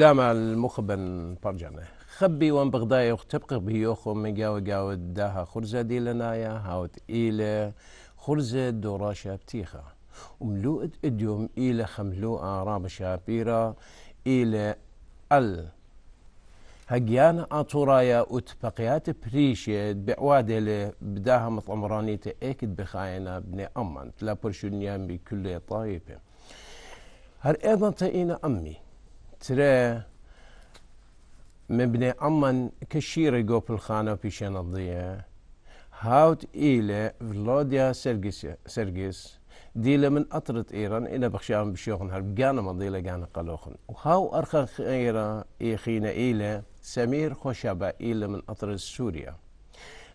سلام المخبن پرجانه خبي وان بغداي وختبق بيوخو مقاوي قاوي داها خرزة دي لنايا هاوت إيلة خرزة دوراشة بتيخة وملوء اديوم إيلة خملوءة رابشة بيرة إيلة ال هجيان أطورايا وتبقيات بريشة بعوادلة بداها مطمرانية تأكد بخاينة بني أمان لا برشونيان بكل طايبة هر أيضا تأينا أمي ترى مبني أمن كشيرة قوب الخانة بيشين الضيئة هاوت إيلة فلوديا سيرجيس سيرجيس ديلة من أطرة إيران إلى بخشام بشيوخن هرب جانا مضيلة جانا قلوخن وهاو أرخا خيرا إيخينا إيلة سمير خشبة إيلة من أطرة سوريا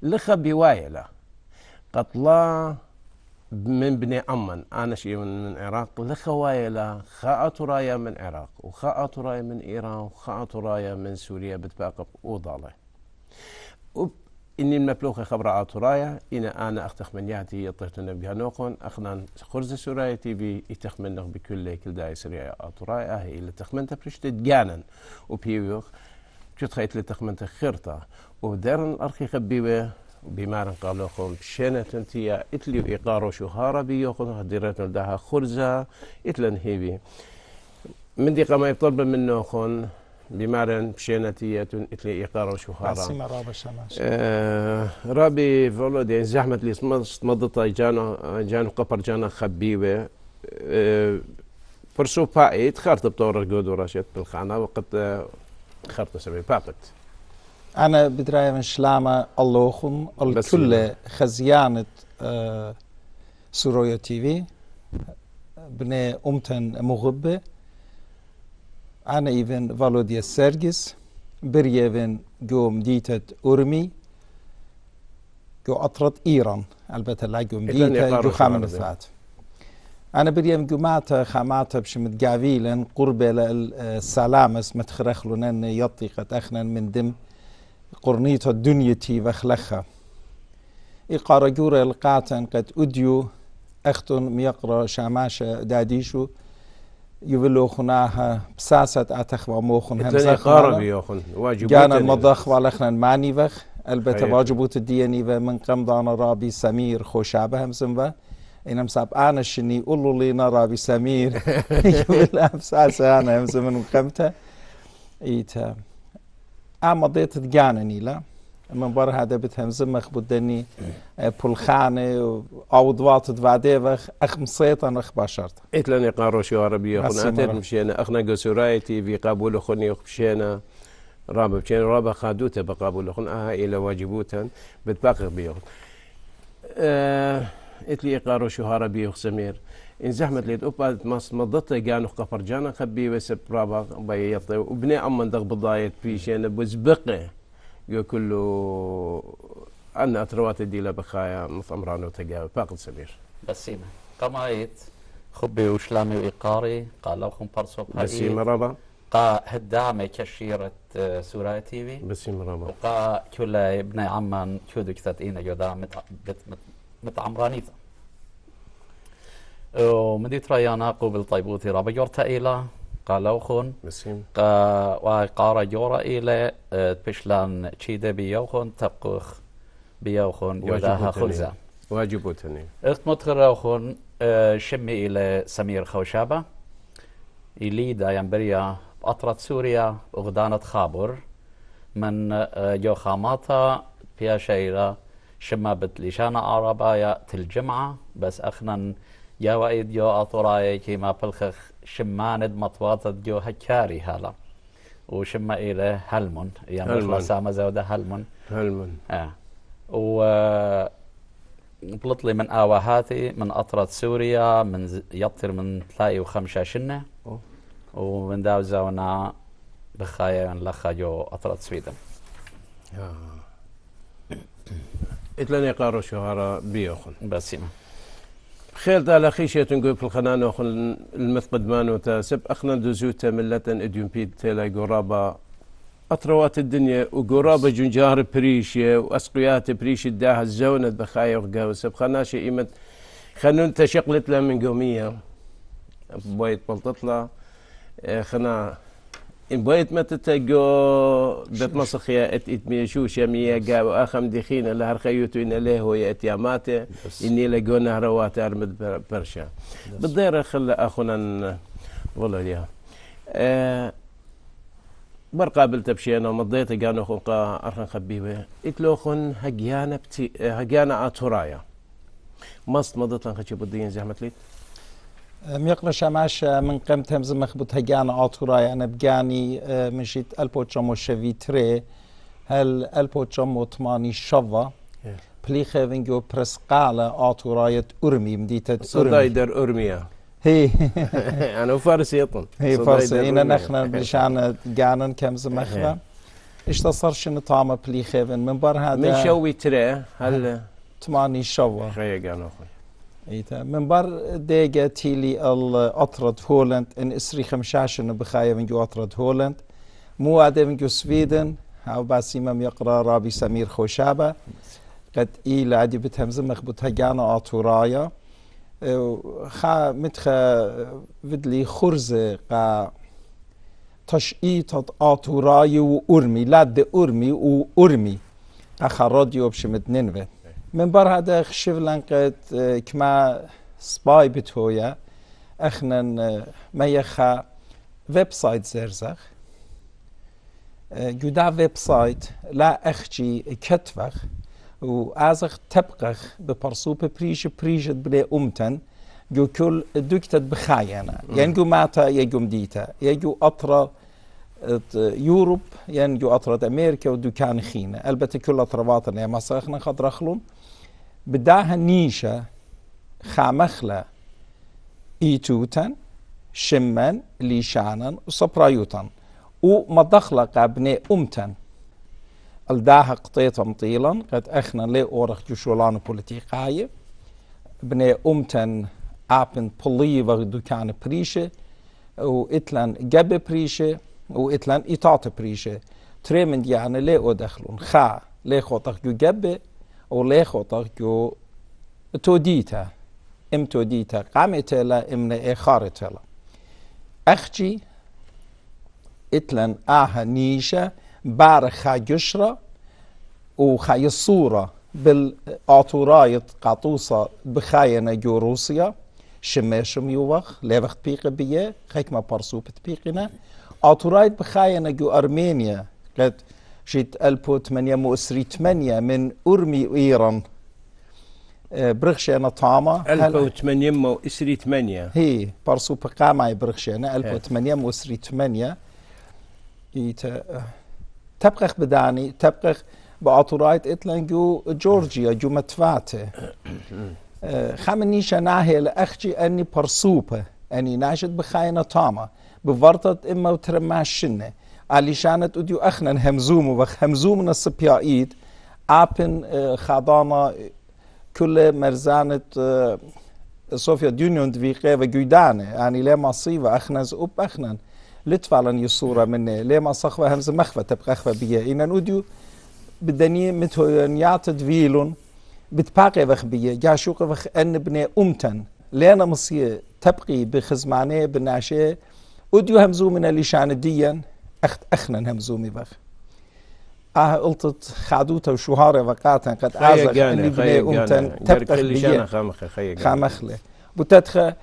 لخا بوايلة قطلا من بني عمان أنا شيء من, من عراق طيب، لخوايا لا خاءت رايا من العراق وخاءت رايا من إيران وخاءت رايا من سوريا بتباقب وضالة إني المبلوخة خبر آتورايا إن أنا أختخ من ياتي يطيتنا بها نوقن أخنا خرز سوريا تي بي يتخمن بكل كل داي سريا آتورايا هي اللي تخمن تبرشت تدجانا وبيوخ كنت خيت اللي تخمن خيرتا ودارن الأرخي خبيبه بمارن قالوا خم شنة تنتيا اتلي وإقار وشهارة بيو خم هديرت لدها خرزة اتلن هيبي من دي قما يطلب منه خون بمارن بشينتية إتلي إقارة وشهارة عاصمة رابع شماش آه، رابي فولو دي زحمة لي مضطة جانو جانو قبر جانا خبيبة فرسو آه، بائت خارت بطور القود ورشيت بالخانة وقت آه، خارت سبي بابت أنا بدراية من شلامة اللوخم الكل خزيانة آه سورويا في بني أمتن مغبة أنا إيفن فالوديا سيرجيس بريفن جوم ديتت أورمي جو أطرد إيران البته لا جوم ديتا جو خامن الثلاث أنا بريم جماعتا خاماتا بش متقاويلن قرب السلامس آه، متخرخلنن يطيقت أخنا من دم قرنيت الدنيتي وخلخة إقارة جورة القاتن قد أديو أختن ميقرا شاماشة داديشو يولو خناها بساسة أتخ وموخن هم إقارة بيوخن واجبوت جانا المضخ والخنا ماني وخ البته أيوة. واجبوت الديني ومن قم دانا رابي سمير خوشابة هم سنبه اینم سب آن شنی اولو لی نرابی سمیر یو یویل افساس آن هم همزمن قمتا ایتا اما ديت نیله لا من بر هذا بتهمزم اخ بدني بولخاني اه، او آودوات دواده و اخ مصیت آن اخ باشرت اتلاني قارو شو عربية خنا اتر مشينا اخنا قسورايتي في قابول اخ مشينا رابع مشينا رابع خادوته بقابول خون اها الى واجبوتا بتباقي بيخ اه اتلي قارو عربی عربية إن زحمت ليت أوبا ماس مضت جانو قفر جانا خبي بس برابا بيط وبني أما دغ بضايت في شيء بزبقة جو كله أنا أتروات دي بخايا مثمران وتجاوب باقل سمير بسيمة قمايت خبي وشلامي وإقاري قال لكم برسو بسيمة رابا قا هدامي كشيرة آه، سورة في بسيمة رابا وقا كل ابن عمان كودو كتات إينا جو دامت متعمرانيتا و من دیترا قبل طيبوتي رابا جورتا إيلا قال أخون مسیم قا وقارا قارا جورا إيلا آه، تبشلان تشيدة بیو خون تبقوخ بیو يوداها خلزة واجبو تني اخت متخرا أخون آه، شمي إلى سمير خوشابة إليدا ينبريا بأطرة سوريا وغدانة خابر من جو آه، خاماتا فيها شيرة شما بتليشانا عربايا تلجمعة بس أخنا یاوائید گوێ ئاتۆڕایەکی ماپلخە شمانت مەتواتت گوێ هەکاری هەڵە و شمە ئێرە زودة هلمون هلمون اه و بلطلي من آواهاتي من أطرة سوريا من يطر من تلاقي وخمسة شنة ومن داو زاونا بخايا لخا جو أطرة سويدن آه. اتلاني قارو شهارة بيوخن بسيمة خير دا لخي شي تنقول في الخنان وخل المثقد مانو تاسب سب أخنا دوزو تا اديون بيد تيلا قرابة أطروات الدنيا وقرابة جنجار بريشية وأسقيات بريش داها الزونة بخايا وقاو سب خناشي إيمت خنون تشقلت لها من قومية بويت بلطتلا خنا بغيت ما تتاقو بتمسخ يا ات ات ميشوش يا ميا قاو اخم دخين اللي هرخيوتو ان له هو يا ماتي اني لقو نهروات ارمد برشا بالدير خل اخونا والله ليها أه برقابلت تبشينا ومضيت قانو خنقا أرخن خبيبة إتلوخن هجيانا بتي هجيانا عطرايا مصد مضت لنخشي بدين زحمت ليت ميقرش ماش آه، من قمت همز مخبوط هجان آتورا يعني بجاني آه، مشيت ألبو جامو شوي تري هل ألبو جامو تماني شوا بلي خيوينجو برس قال آتورا يت أرمي مديت أرمي در أرمي هي أنا فارسي يطن هي فارسي إنا نخنا بشان جانن آه، كمز مخبا إيش تصر شنو طعمه بلي خيوين من بار هذا مشوي تري هل تماني شوا خيه جانو خيه من بار ديجا تيلي الأطرد هولند إن إسري خمشاشن بخاية من جو أطرد هولند مو عادة من جو سويدن هاو باسيمم يقرأ رابي سمير خوشابة قد إي عادي بتهمزم مخبوطها جانا آتورايا خا متخا بدلي خرزة قا تشئيت آتوراي أرمي لاد أرمي و أرمي أخا راديو بشمت ننفت من بر هذا خشف لنقد كما اه، سباي بتويا اخنن اه، ميخا ويب سايت زرزخ جدا اه، ويب سايت لا اخجي كتفخ و ازخ تبقخ ببرسوب بريش بريش بلي امتن جو كل دكتت بخاينا يعني جو ماتا يجوم ديتا جو اطرا يوروب يعني جو اطرا امريكا ودكان خينا البته كل اطرا باطن يا مساخنا خضرا خلون بداها نیشە خامخلا إيتوتن شمن ليشانا وصبرايوتا سەپرایوتەن قابني أمتن الداها ئومتەن مطيلا قد أخنا لي أورخ لێ ئۆرەخی بني أمتن أبن بنێ ئومتەن ئاپن پڵی وەغ دوکانە پریشە و ئیتلەن گەبە پریشە و ئیتلەن ئیتاتە پریشە ترێ من دیانە لێ ئۆ خا لي خۆتەخ جو گەبێ ئەو لێ خۆتەک تو دیتا ام تو دیتا دیتە قامێ تێلا ئەمنە ئێ إيه خاڕێ تێڵە ئەخچی ئیتلەن ئاهە نیشە بارە خاگشرە و خایە سوورە بالئاتوڕایەت قاتوسە بخایەنە گۆڕوسە شمێشم و وەخ لێوەخت پیقە بیە خەکمە پەرسوو پت پیقینە ئاتوڕایت بخایەنە گو ئەرمێنیا لێت جيت ألبو مؤسري تمانية من أرمي إيران برغشي أنا طعامة تمانية هي بارسو بقامة برغشي أنا ألبو مؤسري 1808 تبقى بداني بأطورايت بعطورات إتلانجو جورجيا جو متفاتة خامنيش ناهل أخجي أني بارسوبة أني ناشد بخاينة طامة بفرطت إما وترماشنة شنه ališanët u dy همزوم hemzumëve, hemzumën e së pjait, apin khadama كل مرزانة سوفيا يونيون دفيقة وجودانة يعني ليه مصيبة أخنز أب أخنن یه يصورة منه لی ما و همز مخفة تبقى أخفة بيا إن أوديو بدني متهون يعطد فيلون بتباقي وخ بيا جاشوق وخ أن بنه أمتن لينا مصير تبقي بخزمانة بناشي أوديو همزو من اللي دیان اخت اخنا een hem zo اه قلتت خادوته وشهاره وقاتا قد عازك اني بني امتن تبتخ بيه خامخه خيه خامخله بتدخ آه،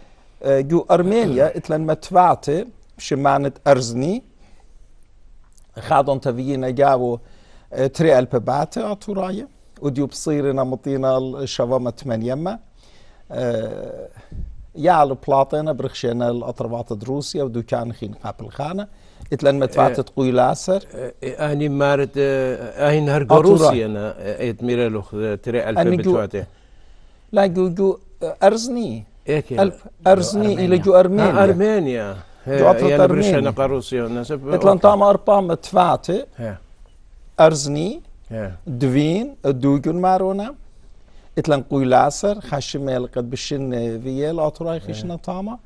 جو ارمينيا اتلن متفعته شمانت ارزني خادون تفيينا جابوا آه، تري البباتة اطوراية وديو بصيرنا مطينا الشبامة تمنيما أه يا على بلاطينا برخشينا الاطربات دروسيا ودو كان خين قابل خانه اتلن مدفعت تقوي العسر اني مارت اهين هرغروسي انا ايت ميرلوخ تري الف بتواتي لا جو جو ارزني الف ارزني الى جو ارمينيا ارمينيا جو عطرة ارمينيا انا قروسي انا اتلن طام اربام تفعتي ارزني دوين دوجون مارونا اتلن قوي العسر خشمي قد بشن فيال عطراي خشنا طعمه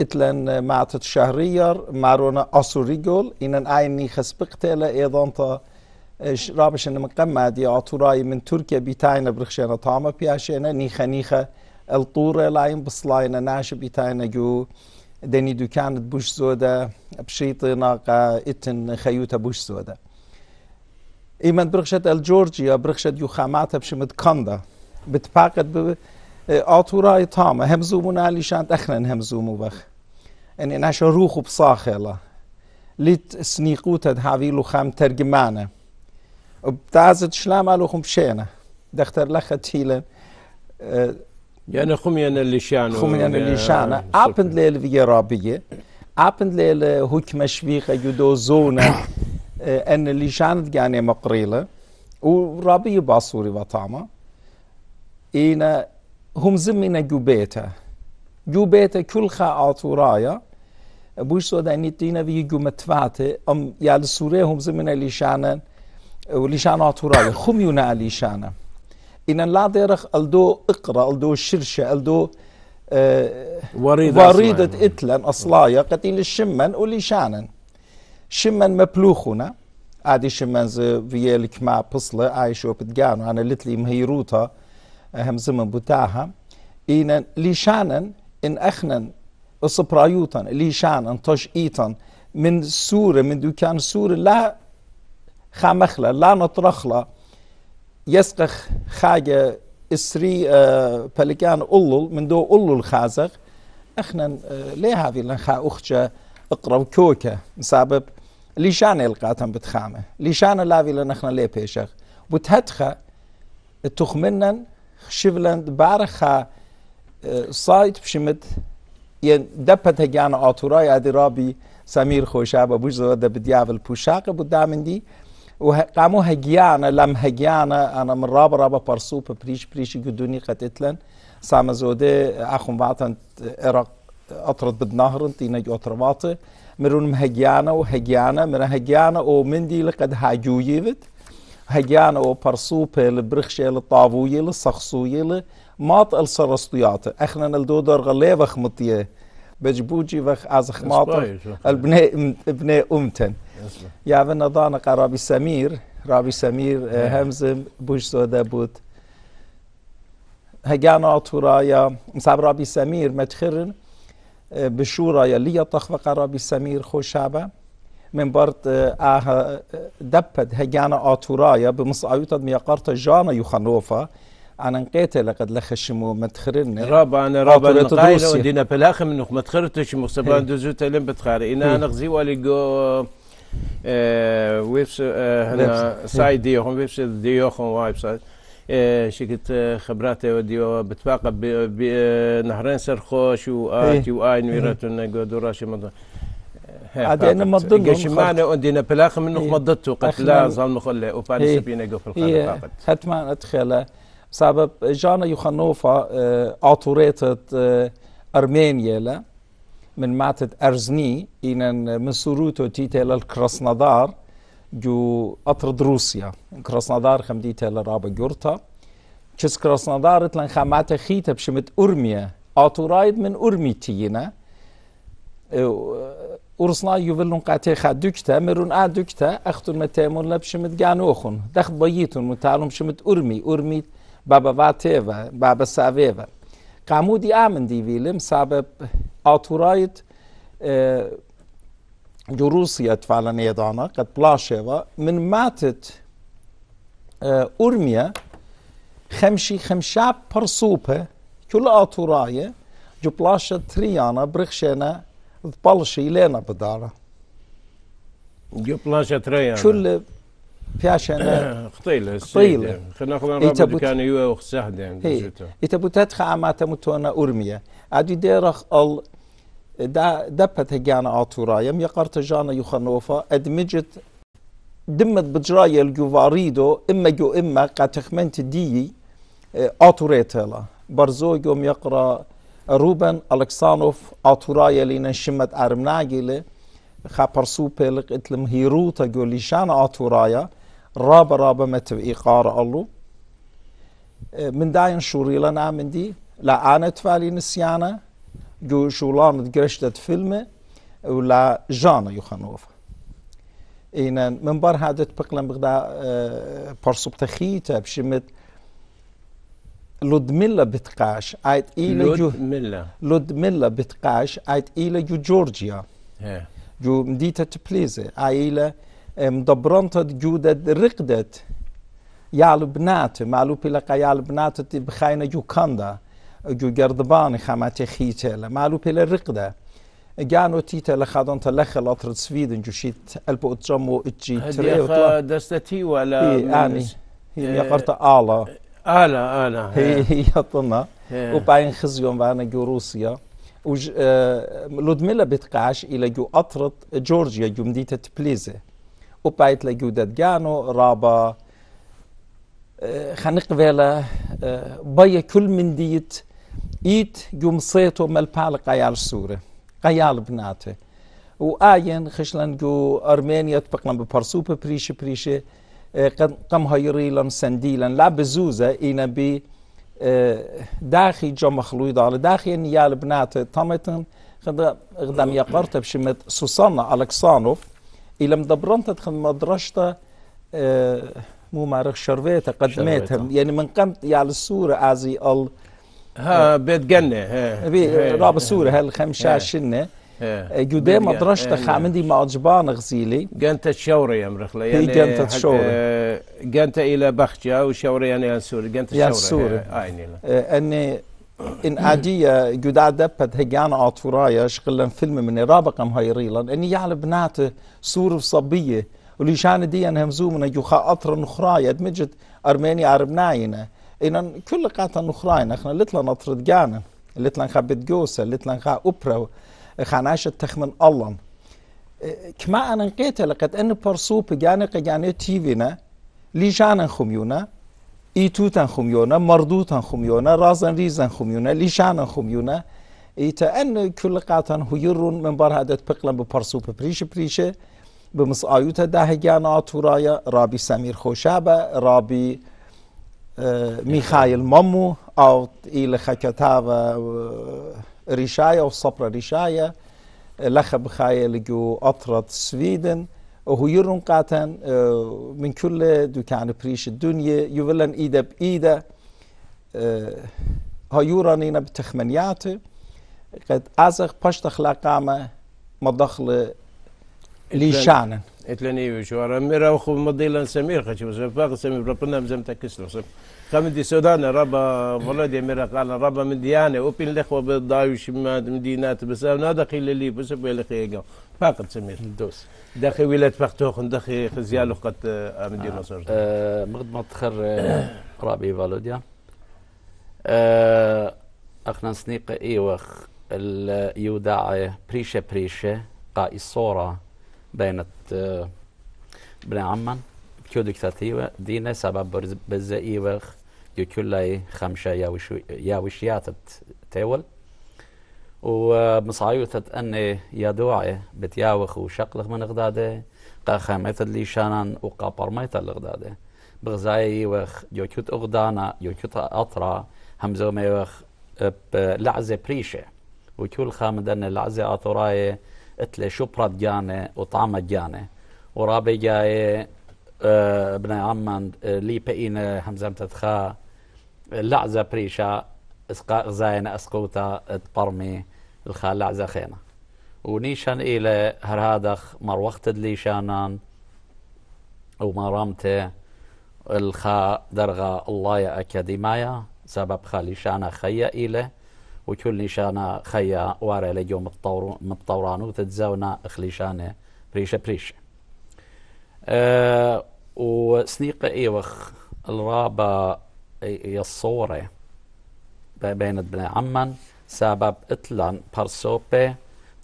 اتلن معت شهرير معرونا أسوريجول إنن عيني خسبقتلا أيضا تا رابش إن مقمة دي عطوراي من تركيا بيتاينا برخشينا طعمة بياشينا نيخة نيخة الطورة لاين بصلاينا ناش بيتاينا جو دني دو بوش زودة بشيطنا قا اتن خيوتا بوش زودة إيمان برخشت الجورجيا برخشت يو خاماتا بشمت كندا بتباقت اه، آتورای تامة همزومون عليشان أخنا همزومو بخ يعني ناشا روخو سنیقوت هد سنيقوتا هاوي لخام ترجمانة وبتعزت شلام علو خم بشينا دختر لخا تيلا يعني خمينا اللي شانو خمينا اللي شانو أبند ليل فيا رابية أبند ليل هكما شبيخة يدو زونا أن اللي مقریله و اه، رابیه اه، ورابية و تامه إينا هەمزم منە گوبێتە گوبێتە خا عطورايا بوش جو گومەتواتێ ام یا لە هم هەمزم منە لیشانن وليشان عطورالي خميونا ليشانا إن لا ديرخ ألدو اقرأ ألدو شرشة ألدو أه وريدة, وريدة إتلن أصلاية قتيل الشمن وليشانا شمن مبلوخنا عادي شمن زي فيالك مع بصلة عايشو بتقانو أنا لتلي مهيروتا همزمة بتاعها إن لشانا إن أخنا وصبرايوتا تش تشئيتا من سورة من دكان سورة لا خامخلا لا نطرخلا يسقخ حاجة إسري آه بلكان أولل من دو أولل خازق أخنا آه، ليه هذي لن خا أختشا اقرب كوكا مسابب ليشان القاتم بتخامه ليشان لا في لنخنا ليه بيشخ وتهتخ تخمنن Xivlend سایت sayt pşimit دپت هگیان آتورای ادرابی سمیر خوشه با بوش زود پوشاق بود دامندی و قامو هگیان لم هگیان انا من راب راب پرسو پا پریش پریش گدونی قد اتلن سامزوده اخون بعتن اراق اطرد بد نهرن انتينا جو اطرباطي مرون و هگیانه مرون هگیانه او مندی لقد بد هجان او برسوبل برخشيل طابويل صخصويل ماط السرستيات اخنا الدودر غليفخ مطيه بجبوجی وخ از خمات البناء ابناء امتن و ونضان قرابي سمیر رابی سمیر همزم اه، بوش زوده بود هجان هجانا تورايا مصاب رابي سمير متخرن اه، بشورايا ليا طخ قرابي سمير خوشابه من برد آه deppet آه، هجانا آتورايا bemsautat ميقارتا جانا يخنوفا أنا نقيت لقد لخشمو متخرن رابا أنا رابا نقايل ودينا بلاخ منوخ متخرتش مصبان دوزو تلم بتخاري إنا نغزي والي قو آه، ويبس آه، هنا ساي ديوهم ويبس ديوهم وايب ساي شكت خبراتي وديو بتفاقم بنهرين سرخوش وآتي وآين ويراتنا دوراشي مضان هذا انا مضن جشمانه عندنا بلاخ منه إيه. مضته قلت لا ظلم خله وبان إيه. سبينا قفل خله إيه. هتما اتخلا سبب جانا يخنوفا اطوريتت آه، آه، ارمينيا لا من معتد ارزني ان من سروتو تيتل الكراسنادار جو أطرد روسيا كراسنادار خمدي تيل رابا جورتا تشس كراسنادار تلن خامات خيتا بشمت أرميا أطورايد من أرمي تينا آه، Urusna yuvellun qateha dykta, merun a dykta, axtun me temur lab shimit ganochun. Dakh bayitun mutalum shimit urmi, urmi baba vateva, baba saveva. Qamudi amen di vilim sabab aturayit جروسية فعلا يدعنا قد بلاشيفا من ماتت أرميا خمشي خمشة برسوبة كل آتوراية جو بلاشة تريانا برخشينا dhe pallëshë i lena pëdara. Gjë plasha të reja. Qullë pjasha në... Këtëjle, sejde. Këna këllën rabë të kanë ju e u kësahde. I të butet kha amata mutona urmje. Adi derëk al دا دبت هجانا عطورا يم يقرت جانا يخنوفا ادمجت دمت بجرايا الجوفاريدو اما جو اما قاتخمنت دي عطوريتلا برزو يوم يقرأ Ruben الکسانوف آتورای linën شمت armnagili, ka përsu për lëkëtlëm hiru të gjo lishan aturaja, رابا رابا ما تبقي قارة الله من داین شوریلا لنا من دي لا أنا تفالي نسيانا جو شولان تقرشتة فيلم ولا جانا يخانوفا من بار هذا تبقلن بغدا برصب تخيتا بشمت لودميلا بتقاش عيد إلى جو لودميلا بتقاش عيد إلى جو جورجيا جو مديتة تبليزة عيلة مدبرنت جودة رقدت يال بنات معلو لقى يال بنات بخاينة جو كندا جو جردبان خامات خيتة معلو بلا رقدة جانو تيتا لخادن تلخ لطر سويدن جو شيت البو اتجمو اتجي تريو هدي دستتي ولا إيه آني هي آه، قرطة آلا انا انا هي هي طنا وبعدين خزيون معنا جو روسيا وج آه لودميلا بتقعش الى جو اطرت جورجيا جو مديتة تبليزه وبعدين لجو دادجانو رابا آه، خنق فيلا آه، بيا كل من ديت ايت جو مصيتو ملبال قيال سورة قيال بناته وآين خشلن جو أرمينيا تبقنا ببرسوبة بريشة بريشة قم هايري لم سنديلا لا بزوزة إنا بي آه، داخي جو مخلوي دال داخي نيال بنات تامتن غدام يقرت بشمت سوسانا ألكسانوف إلى مدبرنت خد مدرشتا آه، مو معرف شرفيتا قدمتهم يعني من قمت يعني الصورة عزي ال ها بيت جنة بي راب الصورة هالخمسة شنة إيه. إيه، جودي مدرشت إيه. خامندي ما أجبان غزيلي جنت الشوري يا مرخلا يعني جنت الشوري جنت إلى بخجة وشوري يعني عن سوري جنت الشوري عيني أيني آه، يعني أني إن عادية جودا دبت هجان عطفرايا شغلا فيلم من رابقة مهيريلا أني يعلى بنات سور صبية وليشان دي أن همزومنا يخا أطر نخرايا دمجت أرميني عربناينا إن كل قاتا نخرايا اخنا لتلا نطرد جانا لتلا نخبت جوسة لتلا نخا أوبرا خاناش تخمن الله كما أنا نقيت لقد أن برسو بجانا قجانا تيفينا لجانا خميونا إيتوتا خميونا مردوتا خميونا رازن ريزن خميونا لجانا خميونا إيتا أن كل قاطن هيرون من بار هذا بقلا ببرسو ببريش بريشة بمس آيوتا داهجانا تورايا رابي سمير خوشابة رابي آه ميخايل مامو أو إلى خكتاوة ريشايا وصبرا ريشايا لخب بخايا لجو أطرد سويدن وهو يرون قاتن آه، من كل دكان بريش الدنيا يولن إيدا بإيدا هيورانينا آه، بتخمنيات قد أزغ بشت خلاقامة مدخل ليشانا اتلني وشوارا ميرا وخو مضيلا سمير خشو سفاق سمير ربنا مزمتك كسلو خمدي سودان ربا فولاديمير قال ربا من ديانه وبين الاخوه ما مدينات بس انا دخيل لي بس بلقي فاقد سمير دوس داخي ولايه فختوخن داخي خزيالو قد امدي آه، نصر آه، آه، ما تخر رابي فالوديا اخنا سنيق ايوخ اليوداع بريشه بريشه قائصوره بينت بن عمان kjo diktative, dine sabab bëzëive ju kullaj khamsha jawishiatët تاول ومصعيوتت أني يا دوعي بتياوخ وشقلخ من غدادة قا خامت اللي شانان وقا برميت الغدادة بغزاي وخ يوكوت أغدانا يوكوت أطرا همزو ميوخ لعزة بريشة وكل خامد أن لعزة أطراي اتلي شبرت جانة وطعمت جانة ورابي جاي آه، بنا عمان آه، لي بقينا همزة تدخا آه، لعزة بريشا اسقا غزاينا اسقوتا تبرمي الخا لعزة خينا ونيشان إلى هرهادخ مروخ وما ومرامته الخا درغا الله يا أكاديمايا سبب خالي شانا خيا إلى وكل نشانا خيا وارا لجوم الطور مطوران تتزاونا خليشانه بريشة بريشة آه، وسنيقة إيوخ الرابة الصورة بين ابن عمان سبب اتلان بارسوبي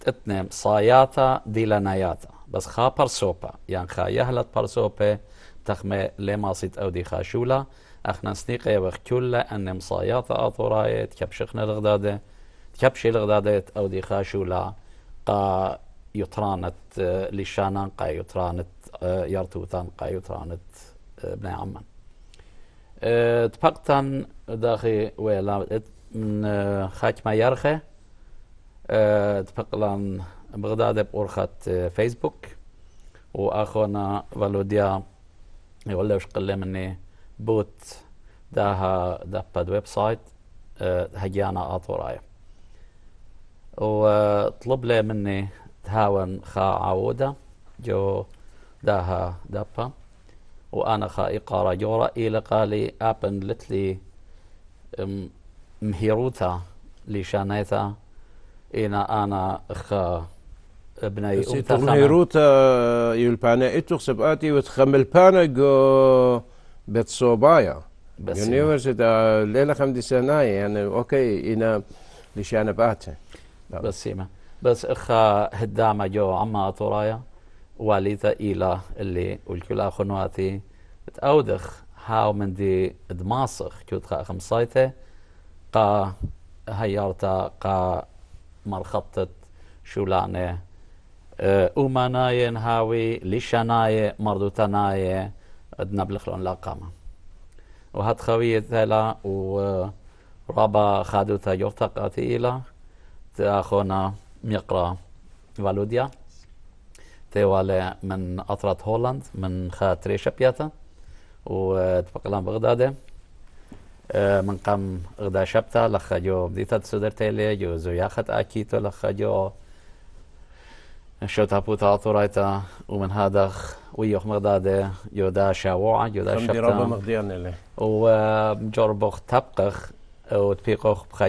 اتنم صاياتا ديلاناياتا بس خا بارسوبا يعني خا يهلت بارسوبي تخمي لما صيت أو دي خاشولا اخنا سنيقة إيوخ كلا أنم صاياتا أثورايت تكبشخنا الغدادة كبشي الغدادة أو دي خاشولا قا يطرانت آه، لشانان قا يطرانت jartutan قايوتانت bnei Amman. Të paktan dahi wela në xaq ma jarhe بغداد بورخات آه، فيسبوك وأخونا فالوديا يقول لي مني بوت داها دابد ويب سايت آه، هجيانا أطورايا وطلب لي مني تهاون خا عودة جو داها دابا وأنا خائقة جورا إلى قالي أبن لتلي مهيروتا لشانيتا إنا أنا خا ابني أمتخنا مهيروتا يلبانا إتو سباتي وتخمل بانا جو بتصوبايا بس يعني يونيفرسيتا ليلة خمدي سناي يعني أوكي إنا لشان باتي بس سيما بس إخا هدامة جو عما طرايا واليتا إلى اللي والكلا خنواتي تأودخ هاو من دي دماصخ كوتخا خمسايته قا هيارتا قا مرخطة شولانه أماناي أه، هاوي مردو تناية ادنا بلخلون لاقامة وهات خوية ثلا ورابا خادوتا يرتقى تيلا تاخونا ميقرا والوديا تيوالا من أطرات هولند من خا تريشة بياتا وتبقلان بغدادة آه، من قام غدا شبتا لخا جو بديتا تسودر تيلي جو ياخت أكيتو لخا جو شوتا بوتا طورايتا ومن هادخ ويوخ مغدادة جو دا شاوعا جو دا شبتا ومجربوخ تبقخ وتبيقوخ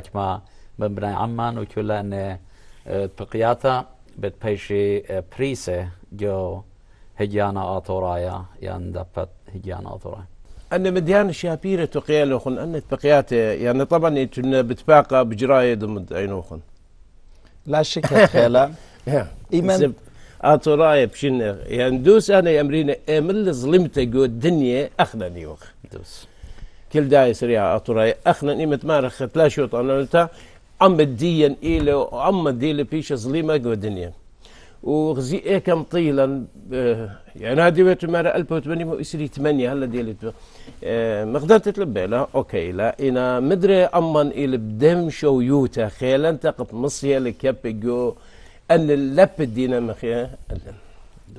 من بني عمان وكلا اني آه، تبقياتا bet بريسة جو هجانا hijjana يعني janë هجانا hijjana أن أنا مديان شابيرة تقيال أخن أن تبقيات يعني طبعا بتباقى بجراية ضمد عينوخن لا شك خيلا إيمان أتراي بشن يعني دوس أنا يمرين أمل ظلمت جو الدنيا أخنا يوخ دوس كل داي سريع أتراي أخنا إيمت ما رخت لا شوط أنا عم الدين الى اما ديال فيش ظليمه الدنيا وغزي ايه كم طيلا آه، يعني هذه وقت مرة 1808 هلا ديال اه ما قدرت تلبي لا اوكي لا انا مدري امن الى بدم شويوتا خيلا تقط مصيا لكابيجو ان اللب الدخي آه،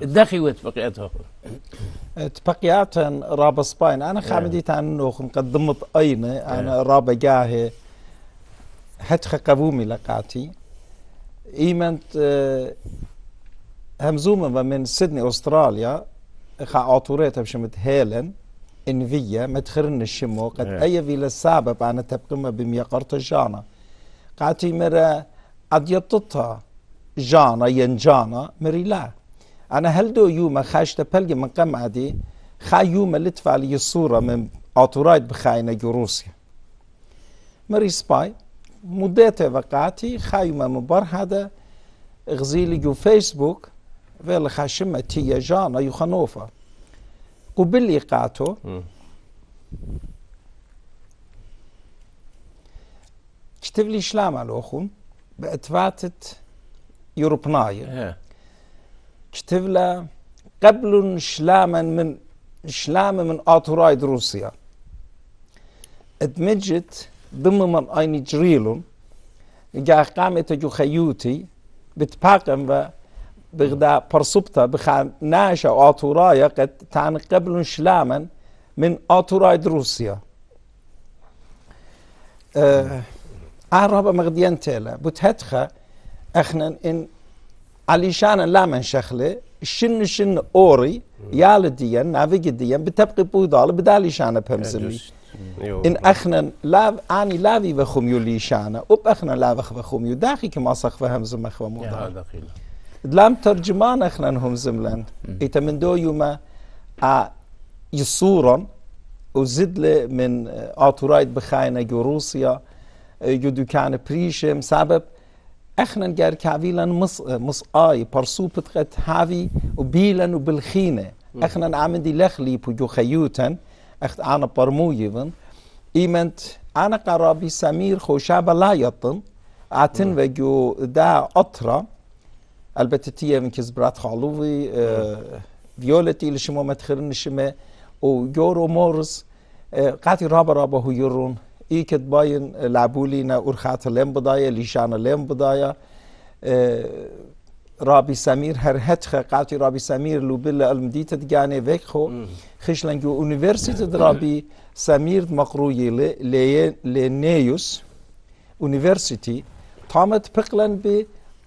دخي وتبقياتها تبقيات راب سباين انا خامديت عن إيه. نوخ قد اين انا إيه. راب جاهي هتخ قبومي لقعتي ايمنت آه، همزومة من سيدني أستراليا خا عطوريتها بشمت هيلن انفيا متخرن الشمو قد إيه. اي في للسابب انا تبقمها بميقرت جانا قاتي مرا قد يططها جانا ينجانا لا انا هل دو يوما خاشت بلج من عادي خا يوما لتفعل الصورة من اطورايت بخاينة جروسيا مري سباي مديتها وقعتي خايمة مبر هذا غزيلي جو فيسبوك فيل خاشمة تيا جانا يخنوفا قبل يقعتو كتب لي شلام على أخوم بأتفاتت يوروبناي كتب له قبل شلاما من شلاما من أوتورايد روسيا ادمجت ضمن أين جريلهم جا قامت جو خيوتي بتباقم و بغدا برصبتا بخان ناشا آتورايا قد تان قبل شلاما من آتوراي روسيا آه عربة مغديان تيلا بتهتخا اخنا ان علشان لامن من شخله شن شن اوري يال ديان نافيك ديان بتبقي بودال بدالي شانا بهمزمي in achnen lav ani lavi we khum yuli shana up achnen lav we khum yudagi kema sakh we hem zema khum muda دلام ترجمان اخنا هم زملان ايتا من دو يوما يصورا وزد لي من اوتورايت بخاينه جو روسيا جو دوكان بريشم سبب اخنا جار كافيلا مص مص اي برسو بتغت هافي وبيلا وبالخينه اخنا عمدي لخلي بجو خيوتن echt aan parmoeien. Iemand انا Karabi Samir Khoshaba Layatin. Atin we jo da otra. البته تیه من کس برات خالوی آه، فيولتي اللي شما ما تخرنش ما ويورو مورز آه، قاتي رابا رابا هو يرون باین لعبولی نه ارخات لیم بدایه لیشان لیم بدایه آه، رابی سمیر هەر هەتخە قاتی رابی سەمیر لوبل لە ئەلمدیتە دیگانێ وێک خو خشلەنگی و ئونیڤرسیتت رابی سەمیر ل ل نێوس ئونیڤرسیتی تامت پقلەن بێ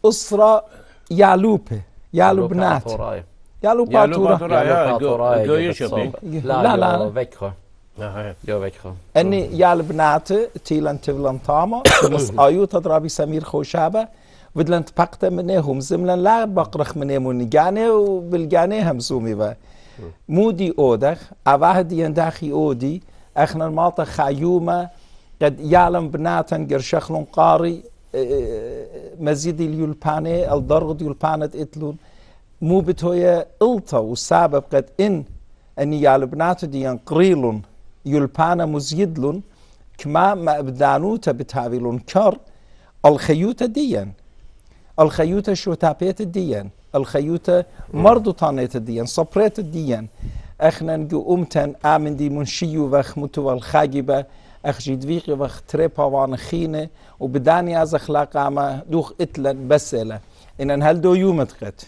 ئسرا یالوپێ یالو بنات یالو پاتورە لا لا وێکخۆ. ئەنی یال بناتە تیلەن تڤلم تامە ئاوی تەدرابی سەمیر خوشابه ودلن تبقت هم زملن لا بقرخ منهم جانه وبالجانه هم سومي با مودي اودخ اواهد ينداخي اودي اخنا الماطا خايومه قد يعلم بناتن قرشخلون قاري اه، اه، اه، مزيد اليولباني الضرغد يولبانت اتلون مو بتويا التا والسبب قد ان اني يعلم بناتو دي ينقريلون يولبانا مزيدلون كما ما ابدانوتا بتاويلون كر الخيوتا ديان الخيوطة شو تابيت الدين الخيوطة مرضو تانيت الدين صبرت الدين اخنا نجو امتن امن دي منشيو وخ متو الخاجبة اخ جدويقي وخ تريبا وان خينة وبداني از اخلاق اما دوخ اتلن بسالة انن هل دو يومت قد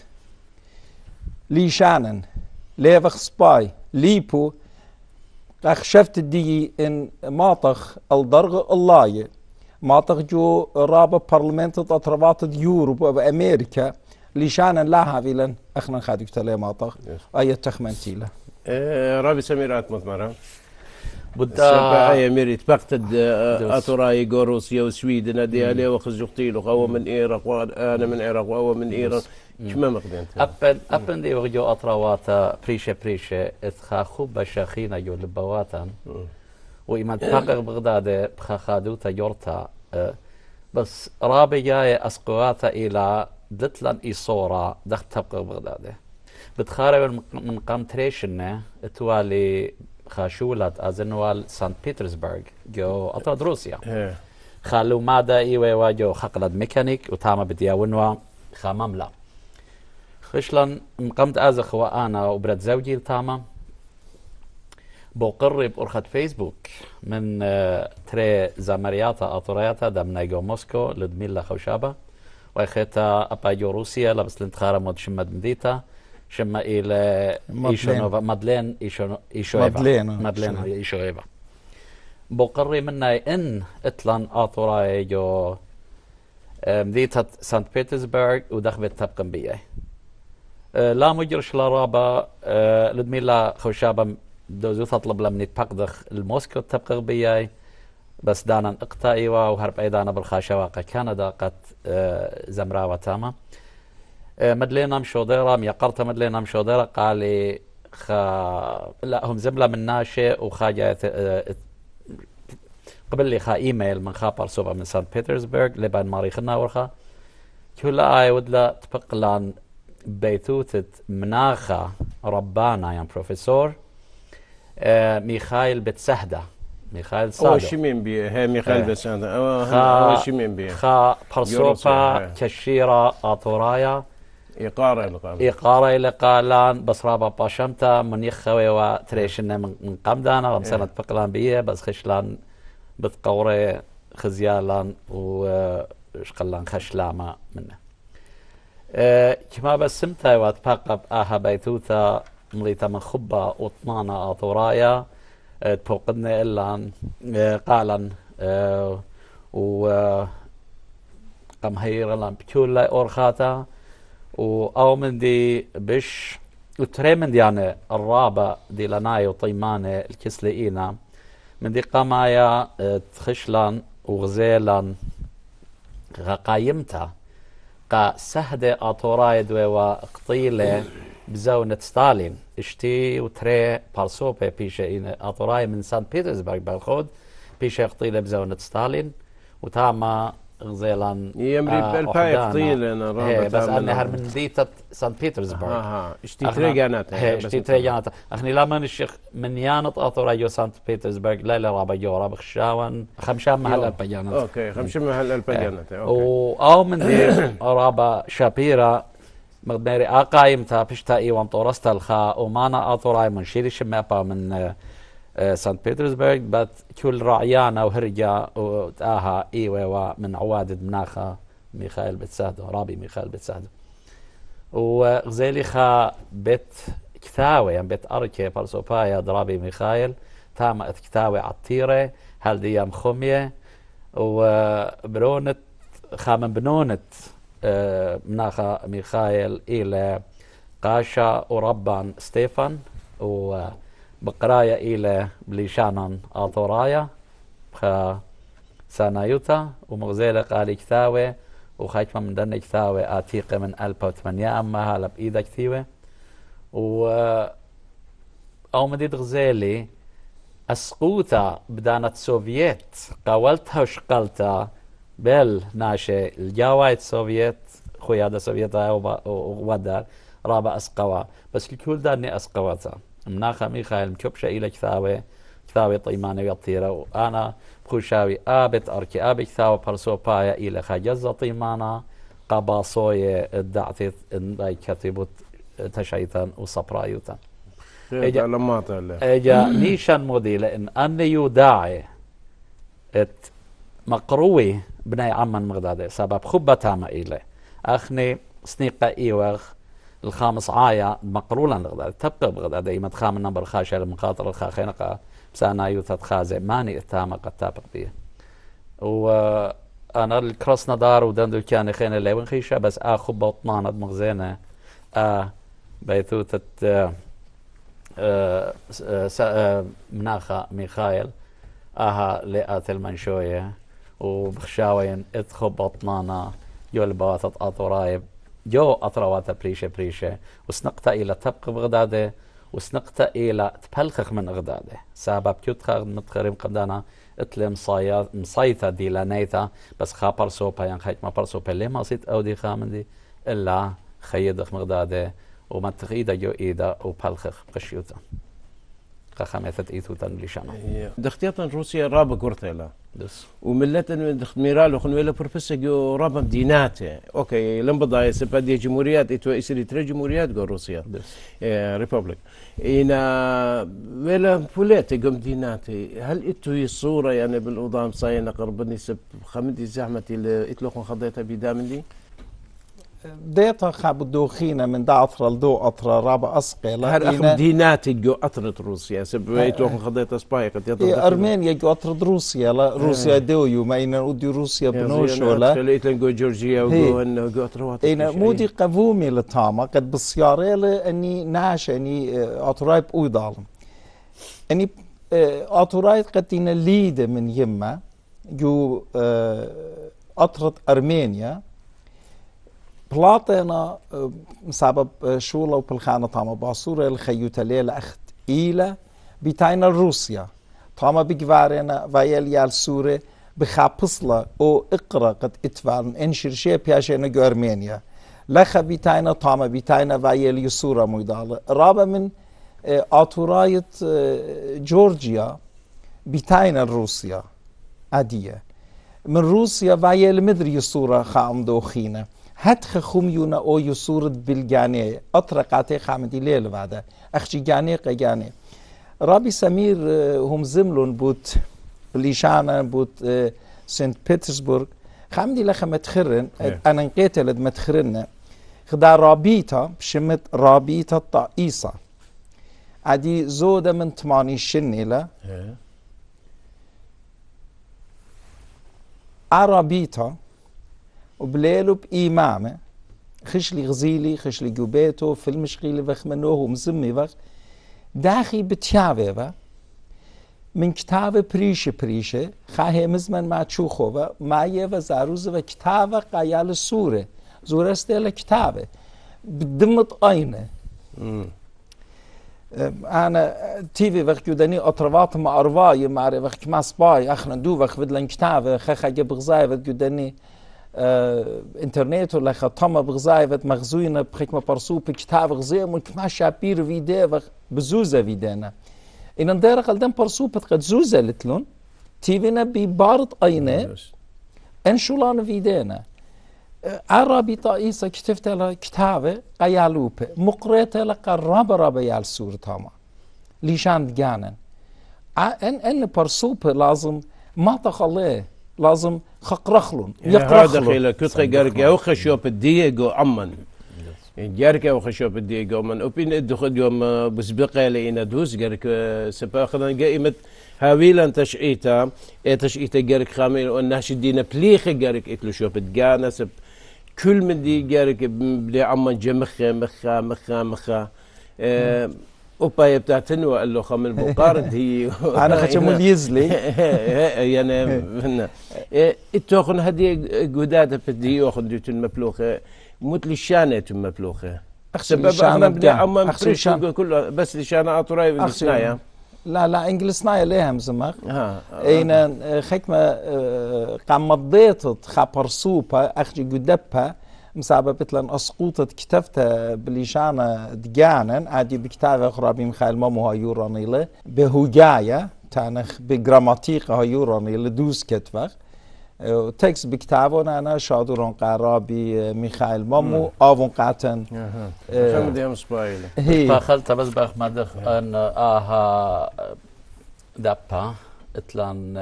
لي شانن ليفخ سباي ليبو اخ شفت الدي ان ماطخ الدرغ اللايه مناطق جو رابط برلمانت اطربات يوروب وامريكا لشان لا هافيلن اخنا خادك ما تخ اي تخمن تيلا إيه، رابي سمير اتمت مضمره بدا يا ميريت بقت آه، اتراي روسيا وسويدن دي عليه وخزوقتي له هو من العراق وانا من ايراق وهو من ايران كما مقدين ابل ابل دي وجو اتراواتا بريشه بريشه اتخا خوب بشاخينا يو لبواتا وإيمان تفقر إيه. بغداد بخخادوتا يورتا إيه. بس رابي جاي أسقواتا إلى دتلان إيصورا دخت تفقر بغداد بتخارب من قام تريشنة توالي خاشولة أزنوال سانت بيترسبرغ جو أطرد روسيا إيه. خالو مادا إيوه واجو خقلد ميكانيك وتاما بدياونوا خامملا خشلن مقمت أزخ وأنا وبرد زوجي تاما بقرب أرخد فيسبوك من آه، تري زمرياتا أطرياتا دم نيجو موسكو لدميلا خوشابة ويخيتا أبايو روسيا لبس لنتخارة مود شمد مديتا شما إلى إيشونوفا مادلين إيشويفا مادلين آه، مادلين إيشويفا بقري منا إن إتلان أطريايو آه، مديتا سانت بيترسبرغ ودخبت تبقن بيه لا مجرش لرابا لدميلا خوشابا تطلب لمن دۆزی تەطلب لە منیت پەقدەخ المۆسکۆ تەبقق بیای بەسدانان ئەقتاییوە و هەر ئەیدانە بڵخاشەواقەکانەدا قەت اه، زەمراوە تامە اه، مدلێ نام شۆدەێڕا یەقەڵتە مدلێ قالي خا لا هم زملا من ناشئ وخاجة اه، قبل لي خا ايميل من خا بارسوبا من سان بيترزبرغ لبان ماري خنا ورخا كل آي ودلا تبقلان بيتوتت مناخا ربانا يعني بروفيسور آه، ميخائيل بتسهدة ميخائيل صادق او شمين بيه هي ميخائيل بتسهدة آه. او شمين بيه خا برسوبا كشيرة اطورايا إقارة لقالان إقارة لقالان بصرابة باشمتا من يخوي وتريشنا من قمدانا ومسنة إيه. بقلان بيه بس خشلان بتقوري خزيالان وشقلان آه، خشلامة منه كما بسمتا وات باقب آها بيتوتا ملي تما خبا وطنانا أطورايا آه، تبوقدنا إلا آه، قالا آه، و قم هير لان بتولا أورخاتا و من دي بش دي يعني الرابع دي لناي وطيمانة الكسلينا من دي قمايا تخشلان وغزيلان غقايمتا قا سهدة اطورايد دوي وقطيلة بزاونة ستالين اشتي و بارسو پارسوپه پیش این من سان پیترزبرگ بالخود پیش اقتیل بزاونة ستالين و تاما غزيلان يمري آه بالبايق طيلنا إيه، بس انا هر من ديتة سان بيترسبرغ اها اشتي هي إيه، اشتي تريجانات اخني لا من الشيخ من يانط اطرايو سان بيترسبرغ لا لا رابا يو رابا خشاون خمشان محل الالبيانات اوكي خمشان محل الالبيانات إيه. اوكي او من دي رابا شابيرا مقداری اقايم تا فشتا ئێوەم تۆڕستە خا ئۆمانە ئاتۆڕای من شێریشم ماپا من سنت پێترسبرگ بە کول ڕعیانە و آها ئاها ئێوەوە من عوادت مناخا میخائل بتساد رابي ميخائيل بتساد وغزيلي خا بيت كتاوي يعني بيت أركي برسوبايا درابي ميخائيل ات كتاوي عطيرة هل ديام خمية وبرونت خامن بنونت آه، مناخا ميخائيل إلى قاشا وربان ستيفان وبقرايا إلى بليشانان آثورايا بخا سانايوتا ومغزيلة قالي كثاوي وخاتمة من دن كثاوي عتيقة من ألبا وثمانية أما هلا بإيدا كثيوي و أو مديد غزيلي اسقوطا بدانت سوفييت قاولتها وشقلتها بل ناشئ الجاوات سوفيت خويا هذا سوفيت ودار رابع اسقوا بس الكل دارني تا مناخا ميخا مكبشا إلى كثاوي كثاوي طيمانة يطيرة وأنا بخوشاوي آبت أركي آبي كثاوي برسو بايا إلى خجزة طيمانة قباصوية الدعتي انداي كتبت تشايتا وصبرايوتا اجا لما اجا نيشان موديل ان اني يداعي ات مقروي بناي عمان مغداده سبب خبة تامة إلي أخني سنيقة إيوغ الخامس عايا مقرولا لغدادي تبقى بغدادي تخام النمبر خاشة المقاطر الخاخينقة بسانا يوثة خازي ماني التامة قد تابق بيه وانا الكراسنا ندار ودندو كان خينا ليون خيشة بس آ خبة وطنانة مغزينة آ بيثوثة مناخة ميخايل اها لقات منشوية وبخشاوين اتخب بطنانا يول بواثط أطورايب جو أطرواتا بريشة بريشة وسنقتا إلى تبق بغدادة وسنقتا إلى تبلخخ من اغدادة سبب كيوتخا متخرم قدانا اتلم مصايثة دي لانيتا بس خا سوبا يعني خايت ما برسوبا ليه ما صيت أودي خامندي إلا خيدخ مغدادة وما تخيدا جو إيدا وبلخخ بخشيوتا ايثو تن لشانو دختيتن روسيا رابا كورتيلا دس وملتن ميرالو خنويلا جو رابا مديناته اوكي لم بضايا سبا دي جمهوريات ايتو اسري تري جمهوريات جو روسيا دس ريبوبليك إنا ولا فوليتي جو ديناتي هل ايتو الصوره يعني بالوضام صاينه قربني سب خمدي زحمتي اتلو خضيتها بدامني ديتا خاب دوخينا من دا أطرا لدو أطرا رابا أسقي هر أخم دينات جو أطرا روسيا سبيت وخن خديت أسباي قد أرمينيا جو أطرا روسيا لا آه. روسيا دو يو ما إن ودي روسيا بنوش ولا خليت جو جورجيا وجو إن جو أطرا واتر إن مودي قفومي لطامة قد بسياري لأني ناش أني أطرايب آه، أويدالم أني أطرايب آه، قد تينا ليدة من يما جو أطرا أرمينيا بلاطينا اه، مسبب اه، شولا وبالخانة طاما باصورة الخيوتة ليلة أخت إيلة بتاينا روسيا طاما بجوارنا فايل يال سورة بخابصلا أو إقرا قد إتفان إنشر شيء بياشينا جو أرمينيا لخا بتاينا طاما بتاينا فايل يسورة ميدالة رابا من اه، آتوراية جورجيا بتاينا روسيا عادية من روسيا فايل مدري الصورة خامدوخينه هەتخە خومیونە او و سوورت بلگانێ ئەترە خامدي خامدی بعد اخشي جاني گانێ رابي سمير هم اه، زملون بوت بلیشانە بوت اه، سنت پترسبورگ خامدی لە متخرن انا لە متخرن خدا رابيتا بشمت رابيتا تائیسە ئەدی زۆ من تمانی شنێ لە ئارابیتە ובליל ובאימם, خشلی غزیلی، خشلی جوبيتو في المشغيل وخ منوه ومزمي وخ داخي بتشابه و من كتاب پریشه بريشة خاهمزمن مزمن ما تشوخو و زاروز و كتاب و سورة زورست الى كتاب بدمت آینه انا تیوی وقت جودني اطرافات ما ارواي ماري وقت ما سباي اخنا دو وقت بدلن كتاب خخا جبغزاي و جودني آه، انترنت ولا خطام بغزايفة مخزونة بخيك ما برسو بكتاب غزية من كما شابير فيديا بزوزة فيدينا آه، إن ان دارق لدن برسو بتقد زوزة لتلون تيبنا ببارد أينة انشولان فيدينا عربي طائسة كتفت على كتابة قيالوبة مقريتة لقى رابا رابا يال سورة هما ليشان دقانا ان ان برسوب لازم ما تخليه لازم خقرخلن يعني يقرخلن هذا كتر يعني او خشوب الديجو عمن جارك او خشوب الديجو من وبين الدخول يوم بسبقه لينا دوس جارك آه، سبا خذن قائمه هاويلا تشئيتا إيه تشئيتا جارك خامل والناش الدين بليخ جارك اتلو شوب تجانا سب كل من دي جارك بلي عمان جمخه مخه مخه مخه, مخة. آه، اوبا بتاعتن وقال له خام بقارن هي انا خشم يزلي يعني اتوخن إيه، هدي جودات بدي ياخذ دوتن مبلوخه موت للشانة مبلوخه اخسب انا بدي عمم كله بس لشانة اطراي بالسنايا لا لا انجلسنايا ليه همزمخ اين إيه، خيك إيه، قام مضيت خابر سوبا اخجي قدبها مسابه لن أسقوطت كتابتا بليشانا دجانا عادي بكتابه أخرى بمخال مامو هايو رانيلة بهجاية تانخ بجراماتيق هايو رانيلة دوز كتفخ تكس بكتابه انا شادورون قرابي اه، ميخائيل مامو آون قطن شم ديم سبايل دخلت بس بخ مدخ اه. ان اها دبا اتلان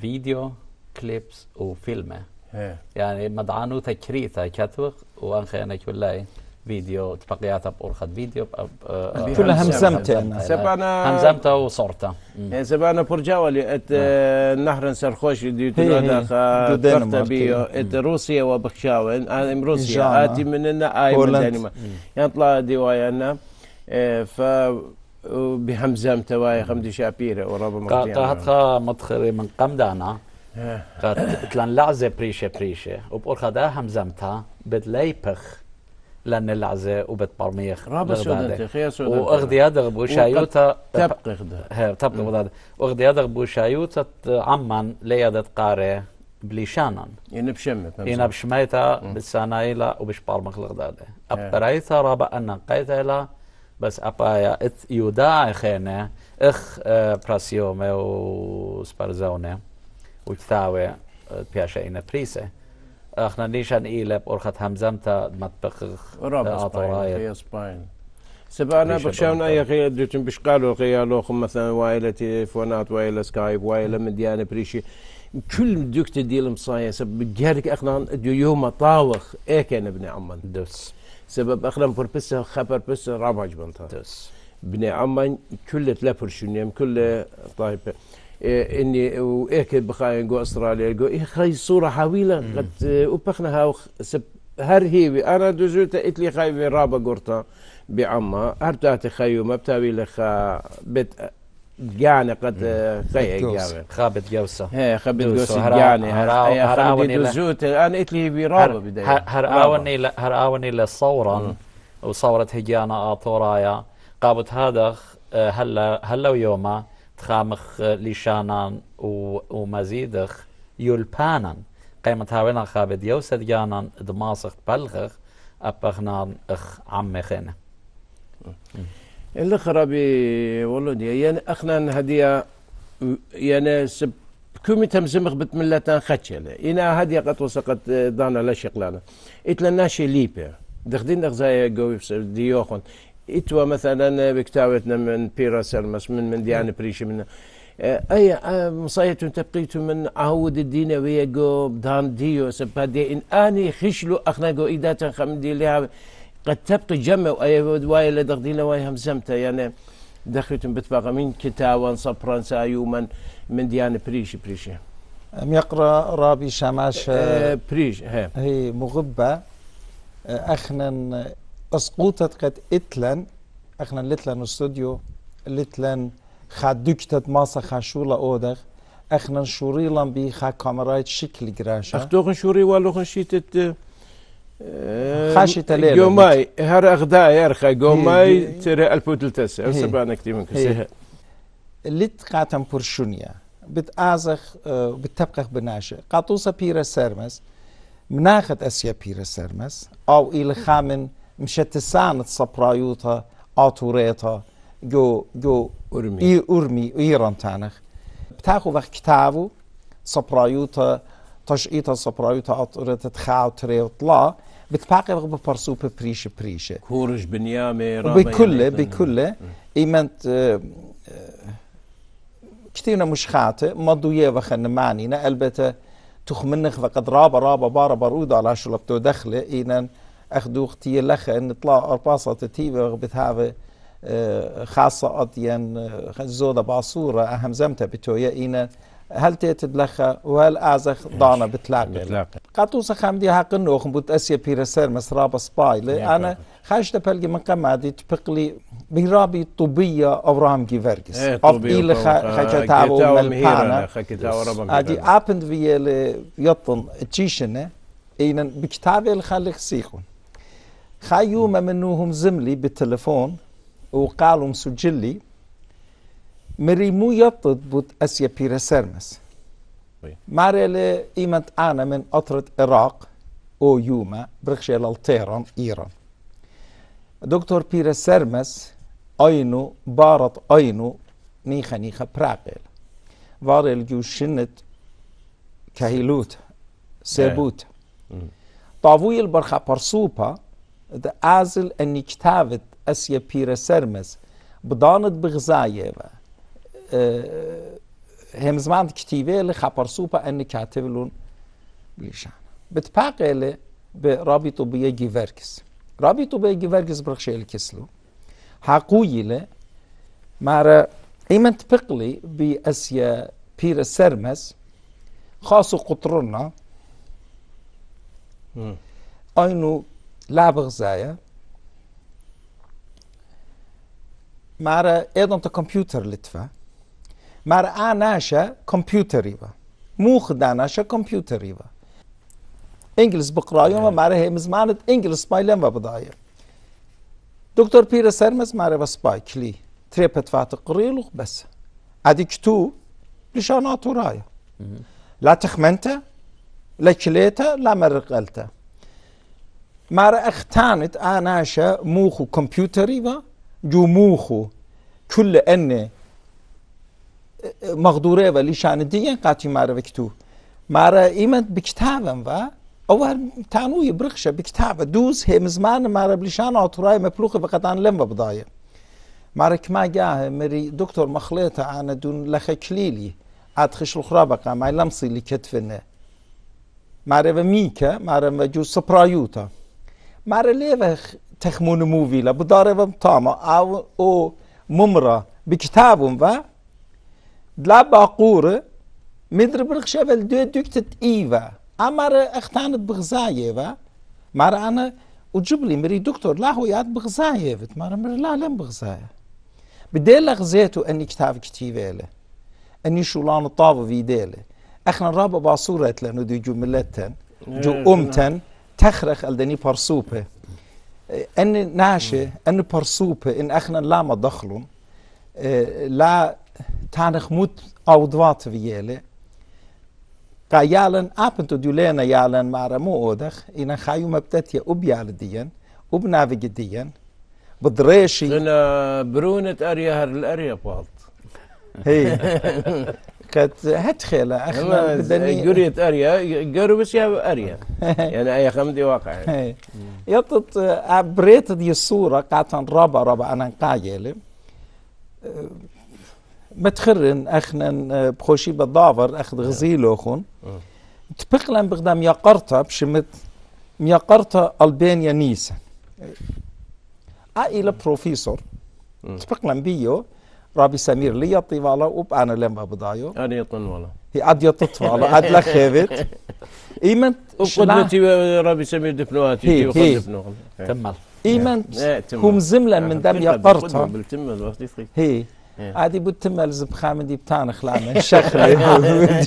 فيديو اه، كليبس وفيلمه إيه. يعني مدعانو تكريتا وانخي انا إيه؟ ولاي فيديو تبقيات بأرخد فيديو كلها همزمته سبعنا همزمته وصورتا سبعنا إيه، برجاوة ات نعم. آه، نهر سرخوش ديوترادا بيو ات روسيا وبخشاون آه، ام روسيا اتي مننا اي من دنمارك يطلع ديوايانا ف بهمزمته واي خمدي شابيره وربما مرتين قاعد مدخري من قمدانا قد laqze لعزة بريشة بريشة وبقول خدا همزمتا bid لان اللعزة وبيت برميخ رابع سودانتي واخدي ادغ بوشايوتا تبقي خدا تبقي خدا واخدي ادغ بوشايوتا عمان ليادة قارة بليشانا ين يعني بشمت ين يعني بشميتا بالسانايلا وبش برمخ الغدادة ابقريتا رابع ان قيتا بس ابايا ات يوداع خينا اخ آه، براسيومي وسبارزوني وكثاوي آه، بياشا إنا بريسة اخنا نيشان إيلة بأرخة همزم تا آه، رابع أطرائي آه، سباين سبعنا بخشاونا يا غي دوتن بشقالو غي لوخم مثلا وايلة تليفونات وايلة سكايب وايلة مديانة بريشي كل دوك ديل مصايا سبب جارك اخنا ديو يوم طاوخ ايك انا ابن عمان دوس سبب اخنا بربسة خبر بس رابع جبنتا دوس بني عمان كل تلفر شنيم كل طايبه إيه، اني وإيك بخاين جو استراليا جو إيه صورة حويلة قد وبخنها آه، سب هر هيبي انا دوزوت اتلي خاي في رابا قرطة بعما هرتاتي خيو ما بتاوي لخا آه، بت آه، جاني قد خي جاني خابت جوسه ايه خابت جوسه جاني هراوني دزوت انا اتلي برابه بدايه هراوني هراوني لصورا وصورة هجانا اطورايا قابت هذا هلا هلا ويوما تخامخ اه، لیشانان و, ومزيدخ مەزیدخ قيمة هاوين الخابد يوسد و دماسخ بلغخ أبغنان اخ عمي خينا اللي خرابي والله يعني اخنا هديه يعني سب كومي تمزمخ بتملتان خاتشل انا هديه اه، قد وسقت دانا لا إتلا اتلناشي ليبيا دخدين دخزايا قوي ديوخن إتوا مثلا بکتاوێتە من بيرا سەرمەس من من دیانە پریشی نعم. من أه، أي أه، مصاية تبقيت من عهود الدين ويجو دان ديو سبادي إن أني خشلو أخنا جو إذا تنخم دي لها قد تبقي جمع أي ودواي لدغدين واي همزمت يعني دخلت بتبقى من كتاوان صبران يوما من ديان بريشي بريشي أم يقرأ رابي شماش أه، بريش هي مغبة أخنا اسقوطت قد اتلن اخنا لتلن استوديو لتلن خا دكتت ماسا خا شولا اودغ اخنا شوري لن بي خا كاميرايت شكل جراشا اختوخن شوري والوخن شيتت آه، خاشي تليل جوماي هر اغدا يرخا جوماي ترى البوتلتس سبانك من كسيها لت قاتم برشونيا بت ازخ آه، بتبقخ بناشة قاطوسا بيرا سيرمس مناخت اسيا بيرا سيرمس او الخامن mšete sanët sa آتوريتا جو جو أرمي إي أرمي إيران تانخ بتاخو وقت كتابو صبرايوتا تشقيطا صبرايوتا عطرت خاوتري وطلا بتباقي وقت ببرسو ببريش بريش كورش بنيامي رامي بكله بكله ايمنت اه كتيرنا اه، مش خاطئ ما دوية وخن معنينا البته تخمنخ وقد رابا رابا بارا بارود على شلبتو دخله اينا اختي لخا ان طلع الباصة تتيبة بتهاوي آه، خاصة أديان آه، زودة باصورة أهم زمتها بتويا إينا هل تيتد لخا وهل أعزخ ضعنا بتلاقي قاتو سخام دي هاق النوخ بوت أسيا بيرسير مسرابة سباي أنا خاشتا بلقي من دي تبقلي بيرابي طبية أو جي فرقس إيه، أفضي لخا خاكا تعبو ملبانا أدي أبند فيا يطن تشيشنة إينا بكتابي الخالق سيخون خيومة منهم زملي بالتلفون وقالوا مسجلي مري مو يطد بوت أسيا بيرا سيرمس طيب. ماريلي إيمت أنا من أطرة إراق أو يوما برخشي لالتيران إيران دكتور بيرا سيرمس أينو بارت أينو نيخا نيخا براقل واري جو شنت كهيلوت سيبوت إيه. طاوي البرخة برسوبا ده azil en ikhtavit as je pire sermes, bedanit begzajeva. هم زمان كتيبه لخبر سوبا أن كاتبلون بليشان بتباقي لي برابطو بيه جيفركس رابطو بيه جيفركس برخشي الكسلو حقوي لي مارا ايمن تبقلي بأسيا بير سرمز خاصو قطرنا اينو لعب غزايا مارا ايضاً كمبيوتر لتفا مارا آناشا كمبيوتر aanasje computer موخ داناشا كمبيوتر ريبا انجلس بقرايون ما مارا هي مزمانة انجلس بايلن و دكتور بيرا سرمز مارا و سبايكلي تريبت فات قريلو بس ادي كتو لشاناتو رايا لا تخمنتا لا كليتا لا مرقلتا مارا اختانت آناشا موخو كمبيوتري و جو موخو كل أن اه، اه، مغدورة و لشان ديان قاتي مارا بكتو مارا إيمت بكتابا و اوه تانوي برخشة بكتابة دوز همزمان مارا بلشان عطراي مبلوخ بقطان لم بضايا مارا كما جاه مري دكتور مخليطة عنا دون لخ كليلي عاد خش الخرابقة ما لمصي لكتفنه مارا ميكا مارا جو سبرايوتا مرليفه تخمون موفيلا بداربم تاما او او ممرا بكتابهم و دلا باقور مدر برخشبل دو دكتت ايفا امر اختانت بغزايفا مر انا وجيب لي مري دكتور لا هو ياد بغزايف مر مر لا لم بغزايف بديل غزيتو اني كتاب كتيفيله اني شولان طاب في ديله اخنا رابا باصورة لانه دي جو ملتن جو امتن تخرخ الدني برسوبه ان ناشي ان برسوبه ان اخنا لا ما دخلون لا تانخ موت او دوات فيالي قا يالن ابنتو دولينا يالن مارمو اودخ ان خايو مبتتيا وبيال ديان وبنافق ديان بدريشي انا برونة اريا هر الاريا باط هي كانت هتخيلة اخنا بدني قرية اريا جربس يا اريا يعني اي خمدي واقع يطط عبريت آه، دي الصورة قاعدة رابع رابع انا قاعد آه، متخرن اخنا آه، بخوشي بالضافر اخذ غزيلو اخون تبقلن بقدام يقرطة بشمت ميقرطة البانيا نيسا عائلة بروفيسور تبقلن بيو رابي سمير لیتی والا وب انا لما انا يطن ولا هي عاد يطط والله عاد لا خيبت ايمن قدمتي رابي سمير دبنواتي هي هي تمل ايمن هم زملا من دم يقرطها هي إيه. عادي بود تمل زبخام دي بتان خلامن شخلي يا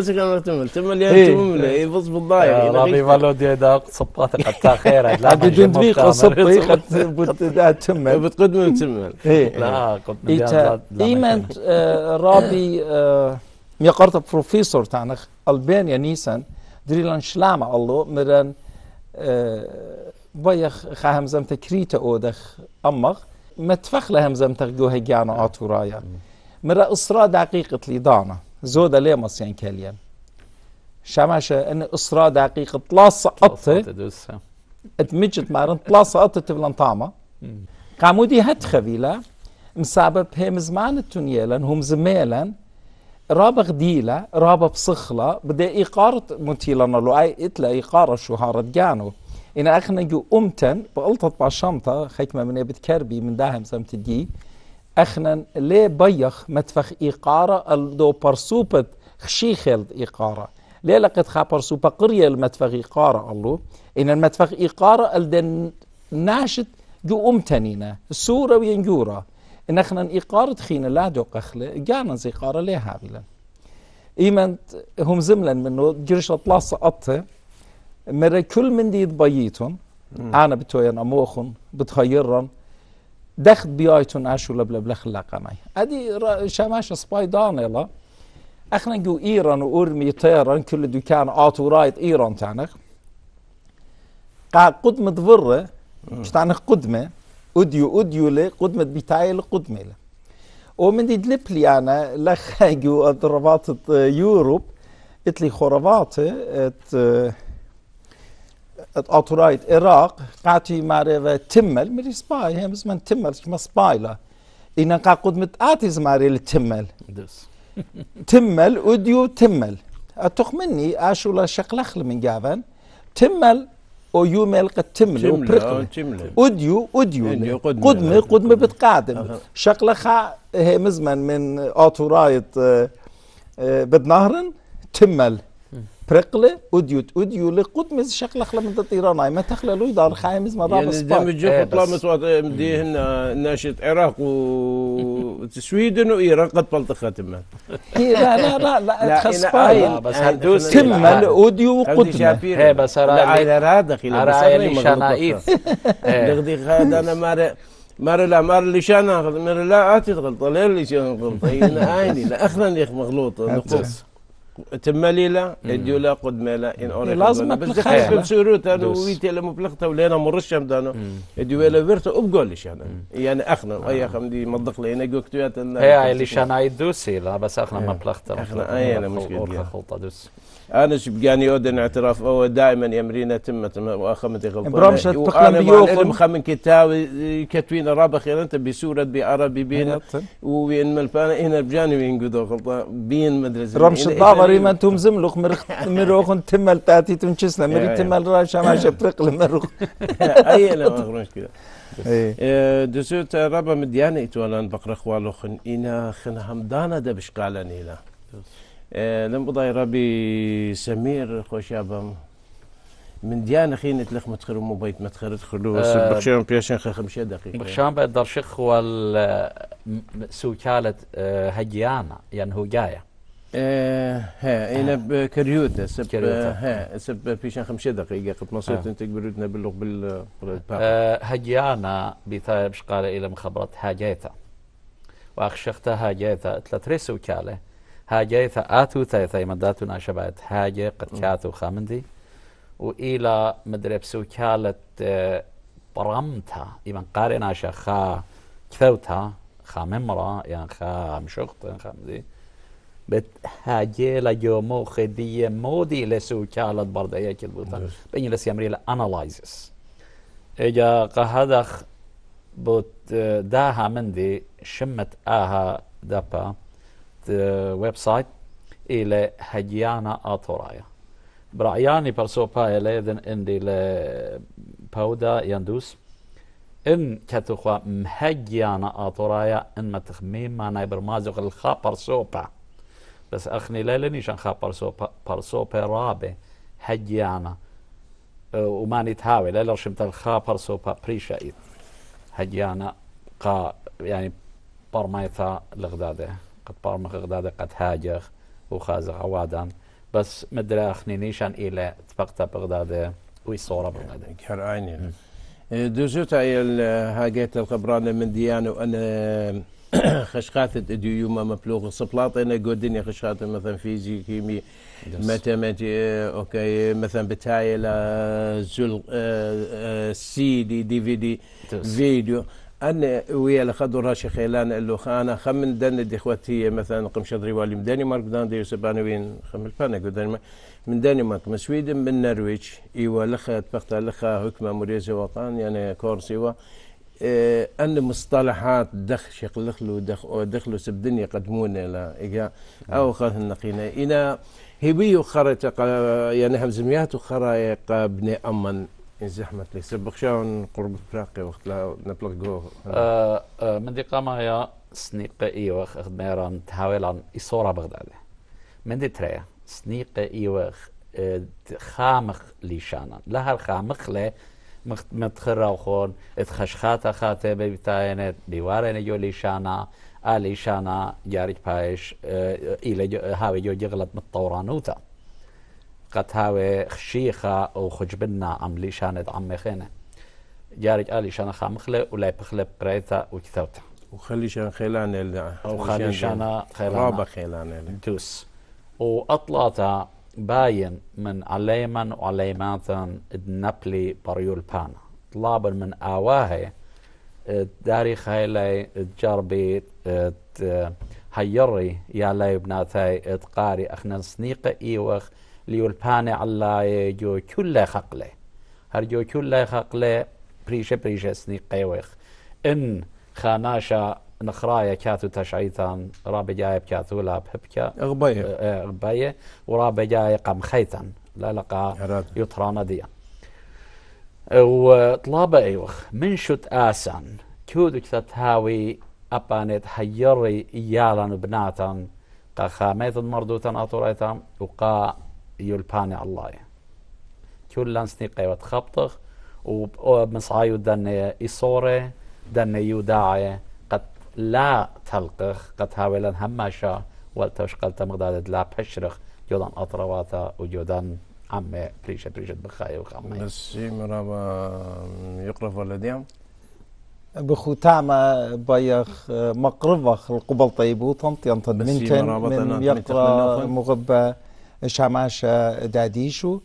شيخ الله تمل تمل يا إيه. تمل يبص إيه، بالضايع رابي فالو دي دا صبات حتى خيرة لا بدون دقيقة صبي بود دا تمل بتقدم قدم تمل لا قدم ايمان رابي ميقرت بروفيسور تانخ البانيا نيسان دريلان شلامة الله مرن آه، بايخ خاهم زمت اودخ امخ متفخله هم تغگو جانا آتورايا مرا اصرا دقيقة لي دانا زودا لي مصيان كليا شماشة ان اصرا دقيقة طلاس قطة اتمجت مارن طلاس قطة تبلن طعمة قامودي هت خبيلة مسبب هم زمان التونيلا هم زميلا رابغ ديلا رابغ بصخلة بدا إيقارة متيلا لو أي إتلا إيقارة شهارة جانو این اخن جو امتن با علت با شمتا خیک من بد کربی من داهم سمت دي اخن لي بيخ متفخ ایقاره ال دو پرسوبت خشی خلد ایقاره لی لقت خا پرسوب قرية المتفخ إيقارة الله این المتفخ إيقارة ال ناشد جو امتنینه سوره وينجورة ینجوره این اخن ایقاره لا دو قخله گانا زیقاره لی هابلن ایمن هم زملن منه جرش اطلاس اطه مرة كل من myndighet bajitun, أنا بتوين أموخن بتخيرن دخت بيايتون اشو لبلا بلخ لقمي ادي شماش سباي دانيلا اخنا جو ايران وارمي طيران كل دكان اتو رايت ايران تانخ قا قدمة ضرة شتانخ قدمة اديو اديو لي قدمة بتايل قدمة لي ومن دي دلبلي انا لخ جو ضربات يوروب اتلي خرافاتي ات أه اتورايت اراق قاتي ماري و تمل ملي سباي هي مزمن تمل كما سبايلا ان قا قد متاتي زماري لتمل دوس تمل اوديو تمل اتخمني اشولا شقلخل من جافن تمل او يو مل قد تمل اوديو اوديو قدمي قدمي بتقادم شقلخا هي مزمن من اتورايت بدنهرن تمل preqle udyut udyuli qudmiz shaqlaqla min tiranay ma taxlalu dar khamiz ma rabas يعني دام تجي خطلا مصوات مديهن ناشط عراق وسويدن وايران قد بلطخت تما لا لا لا لا تخصفاي بس هدوس تم الأديو وقدمه هي بس راي على رادخ راي شنايف لغدي خاد انا ماري مر لا مر اللي شان مر لا اتي تغلط لا اللي شان غلط هنا عيني لا اخنا اللي مغلوط نقص تماليلا اديولا لا ان اوري إيه، لازم بزخ يعني. بسوروتا ويتي لما بلغتا ولينا مرشا مدانا لا فيرتا وبقولش انا يعني اخنا اي آه. اخنا دي مضق لي انا جوكتوات هي اللي شان اي دوسي لا بس اخنا إيه. ما اخنا اي آه، انا مشكلة يعني. خلطة دوس انا شبقاني اودن اعتراف هو دائما يمرينا تمت واخمتي غلطان برامشة تقلم بيوخم خمن كتاوي كتوين خير انت بسورة بعربي بينا وين ملفانا هنا بجانبين قدو غلطان بين مدرسة رمشة مريما أيوة. تمزم لوخ مروخ تمل تاتي تنشسنا مري أيوة. تمل راشا ما شفرق لمروخ اي لا مغروش كده إيه. إيه، دسوت ربا مديانة اتوالان بقرا خوالوخن إنا خن همدانا دبش قالن إلا إيه، لم بضاي ربي سمير خوشابم من ديانة خين تلخ متخر مو بيت متخر تخلو أه بخشام بياشن خمسة دقيقة بخشام بقدر شخ وال سوكالة آه، هجيانا يعني هو جايه ها انا بكريوت سب ها سب بيشان خمسة دقيقة أه، قد ما صرت انت قبلتنا باللغ بال هجيانا بثايبش قال الى مخبرات حاجيتا واخشختها حاجيتا تلاتريسو كاله حاجيتا اتو تايتا مداتنا شبات حاجة قد كاتو خامندي وإلى مدربسو كالت أه، برامتها إمن قارنا شخا خامم خاممرة يعني خا مشخت خامدي هاجيلا يومو خدية مودي لسو كالت برضه ياكل بوتا بيني لس يمريلا analyzes إجا قهدخ بوت داها مندي شمت آها دابا ويب سايت إلى هجيانا آتورايا برعياني برسو بايلا إذن إندي لباودا يندوس ان كتخوا مهجيانا آتورايا إن ما تخميم ما نايبر مازوغ الخابر سوبا بس اخني اخنی نيشان خا بيرابي هجيانا أه، وما نتهاوي هاوێ شمت الخا بارسو پرسۆپە ايد هجيانا قا يعني پەرمای لغدادة قد بارمخ غدادة قد قەت هاجەخ و بس مدري اخني نيشان الى ئیلە بغدادة ويصورة بغدادة سۆرە يعني عيني کەرعینێ أه، دۆزۆ آه، هاجيت الخبران من ديانو و خشخاتت اديو يوم مبلوغ سبلاط انا قدني خشخات مثلا فيزي كيمي ماتماتي اوكي مثلا بتايل زل اه، سي اه، دي دي في دي فيديو أنا ويا لخدو راشي خيلان اللو خانا خمن دن دي اخواتي مثلا قمش والي من دنمارك دان دي يوسبانا وين فانا بانا دنمارك من دنمارك من سويدن من النرويج إيوا لخا تبقتا لخا هكما مريزة وطن يعني كورسي إيه، أن مصطلحات دخ شقلخلو دخ دخلو سبدن قدمونا إلى إيجا أو خاث النقينا إلى هبي خرج يعني همزميات وخرايق بني أمن إن زحمت لي سبق شون قرب فراقي وقت لا نبلغ جو آه آه من دي قامة هي سنيقة إيوة ميران تحاول عن إصورة بغداد من دي تريا سنيقة أه، إيوة خامخ شانا لها الخامخ لي متخرخون ات خشخات خاته به دیوار نه یو لیشانا الیشانا جارج پایش ایله آه، هاوی یو جغلت بالطورانوتا قد هاوی خشیخا او خجبنا عم ليشانت عم خينه جارج الیشانا خامخله ولا بخله بريتا وكتوتا وخليشان خيلان او خليشانا خيلان رابا خیلانه دوس اطلاتا باين من عليما وعليماتا نبلي بريول بانا طلاب من آواهي داري خيلي تجربي هيري يا لا بناتي تقاري اخنا سنيقة ايوخ ليول باني على جو كل خقلي هر جو كل خقلي بريشه بريشه سنيقة ايوخ ان خاناشا نخرايا كاتو تشعيثان رابع أه، أه، جاي بكاتو لا بهبكا اغبايه اغبايه ورابع جاي قام خيثان لا لقى يطرانا ديا وطلابة ايوخ من شت آسان كودك تتهاوي أبانت حيري إيالا بناتا قا خاميت مردوتا أطوريتا وقا يلباني الله كل لانسني قيوة خبطخ ومسعايو دني إصوري دني يوداعي لا تلقخ قد هاولا هماشا والتوشقلت مغدادة لا بشرخ جودان أطرواتا وجودان عمي بريشة بريشة بخاي وخامي بس مرابا يقرف ولا ديام بخو تعمى بايخ مقربخ القبل طيبو طنط ينطن منتن من يقرا مغبة شاماشة داديشو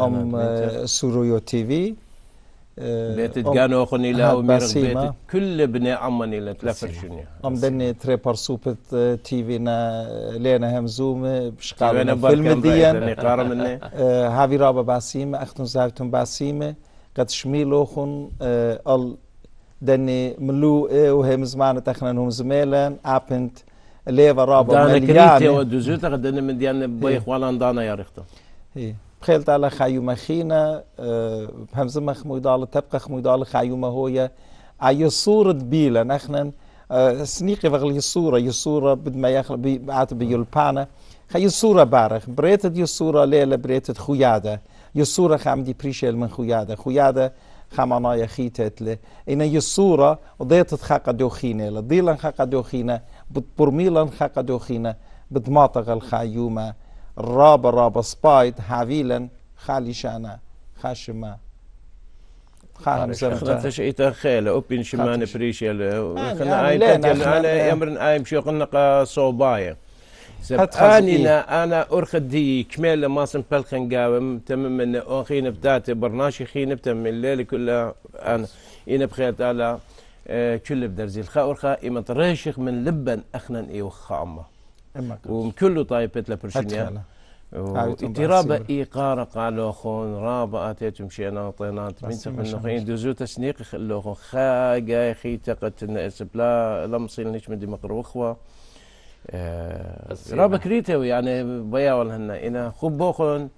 أم سوريو تيفي بيت جانو خني لا بيت كل بناء عمني لا تلفر شنيا ام دني تريبر سوبت تي فينا لينا همزوم بش قارن فيلم ديان هافي رابا باسيم اختن زافتن باسيم قد شميلو خن ال دني ملو وهم زمان تخنن هم زميلن ابنت ليفا رابا مليان دانا كريتي ودوزوتا قد من ديان بوي دانا يا رختم بخيل تعالى خيوم خينا آه، همزم خموي دال تبقى خموي دال خيوم هويا اي آه، صورة بيلا نحن آه، سنيقي بغل يصورة يصورة بد ما يخل بعت بيلبانا خي الصورة بارخ بريتت يصورة ليلة بريتت خيادة يصورة خام دي بريشيل من خيادة خويادة خمانا يخيتت له إن يصورة ضيتت خاقة دوخينة لديلا خاقة دوخينة بتبرميلا خاقة دوخينة بدماطغ الخيومة راب راب سبايد حافيلا خالي شانا خاشما خانم زمتا خلتش إتا خيل أبين خلنا آي تكل أنا يمرن آي مشي قلنا صوبايا أنا أنا أرخد دي كمال ما بلخن قاوم تمام أن أخين بدات برناشي خين بتم الليل كلها أنا إنا بخير تعالى آه، كل بدرزي الخا أرخا إما تريشخ من لبن أخنا إيوخا أمه وكل طايبة لبرشنيا اضطراب ايقار قالوا خون راب اتيت مشي انا طينات من تقن دوزو تسنيق خلو خون خا جاي خي تقت ناس بلا لمصيل نيش من مقر اخوه آه راب كريتو يعني بيا ولا هنا انا خبو خون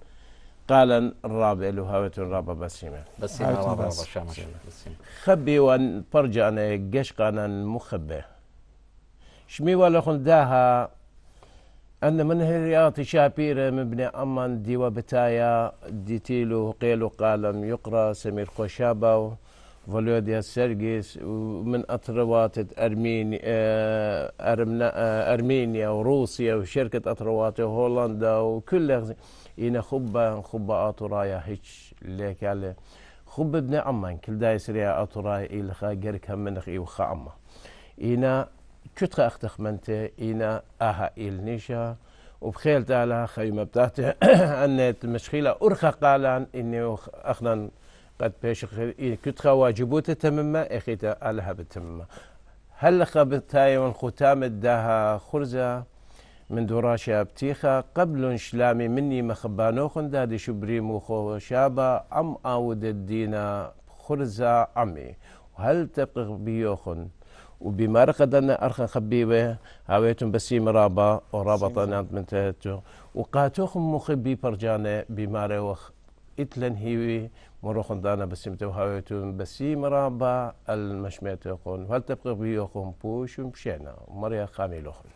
قال الرابع لهاوة رابع بسيمة بسيمة رابع بسيمة خبي وان برجع انا قشق انا مخبي شمي ولا خون داها أن من هريات شابيرة من بني أمان ديوا بتايا ديتيلو قيلو قالم يقرأ سمير خوشابا فولوديا سيرجيس ومن أطروات أرميني آه، آه، أرمينيا وروسيا وشركة أطروات هولندا وكل إنا خبا خبا أطرايا هيك ليك على خب بني أمان كل دايس ريا أطرايا إلخا جركها منخ وخا أما إنا كتخ منته إنا أها إل نيشا وبخيل تالا خيمة بتاعته أن المشخيلة أرخى قالا إني أخنا قد بيش كتخا واجبوت تمما إخيتا ألها بتمما هل خبتاي من ختام الدها خرزة من دراشة بتيخة قبل شلامي مني مخبانو خندادي شبري موخو شابا أم أود الدين خرزة أمي وهل تبقى بيوخن وبمارقة دنا قدن خبيبة خبیبه هاویتون بسیم رابا و رابطا نانت من تهتو و مخبي برجانة مخبی وخ اتلن هيوي مروخن دانا بسیم تو هاویتون بسیم رابا المشميت يقول هل تبقى بيوكم بوش ومشينا مريا خامي لخن